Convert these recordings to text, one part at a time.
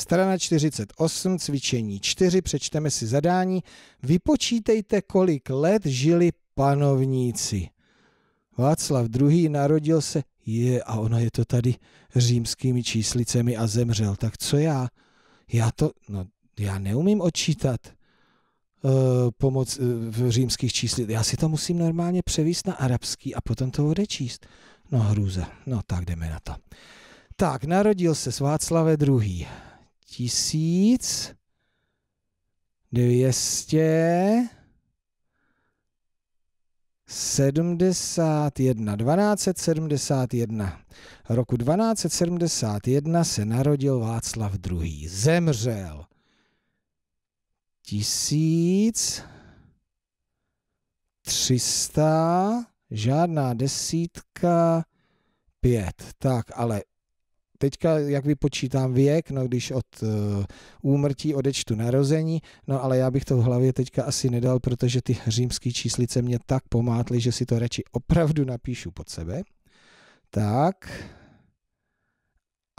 Strana 48, cvičení 4, přečteme si zadání. Vypočítejte, kolik let žili panovníci. Václav II. narodil se, je, a ono je to tady římskými číslicemi a zemřel. Tak co já? Já to, no, já neumím odčítat eh, pomoc uh, v římských číslit. Já si to musím normálně převíst na arabský a potom to odečíst. No hrůza, no tak jdeme na to. Tak, narodil se s Václave II tisíc dvěstě sedmdesát jedna jedna Roku 1271 se narodil Václav II. Zemřel tisíc třista žádná desítka, pět. Tak, ale teďka, jak vypočítám věk, no když od uh, úmrtí odečtu narození, no ale já bych to v hlavě teďka asi nedal, protože ty římské číslice mě tak pomátly, že si to radši opravdu napíšu pod sebe. Tak.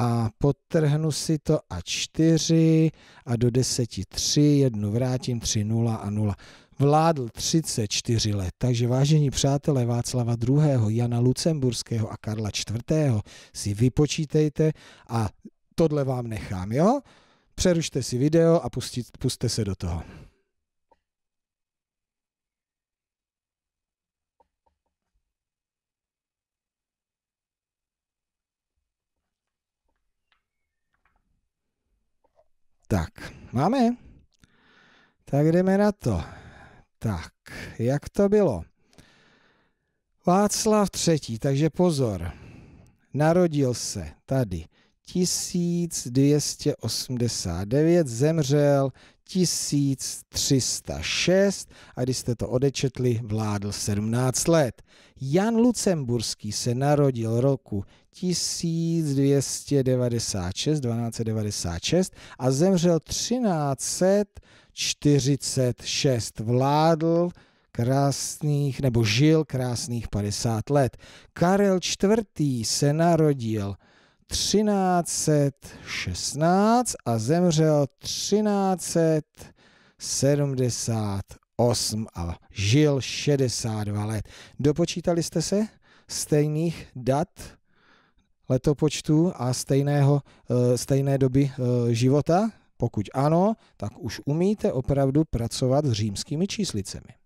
A potrhnu si to a čtyři a do deseti tři, jednu vrátím, tři nula a nula vládl 34 let, takže vážení přátelé Václava II., Jana Lucemburského a Karla IV. si vypočítejte a tohle vám nechám, jo? Přerušte si video a pustit, puste se do toho. Tak, máme? Tak jdeme na to. Tak, jak to bylo? Václav III., takže pozor, narodil se tady 1289, zemřel 1306 a když jste to odečetli, vládl 17 let. Jan Lucemburský se narodil roku 1296, 1296 a zemřel 1300 46 vládl krásných, nebo žil krásných 50 let. Karel IV. se narodil 1316 a zemřel 1378 a žil 62 let. Dopočítali jste se stejných dat letopočtu a stejného, eh, stejné doby eh, života? Pokud ano, tak už umíte opravdu pracovat s římskými číslicemi.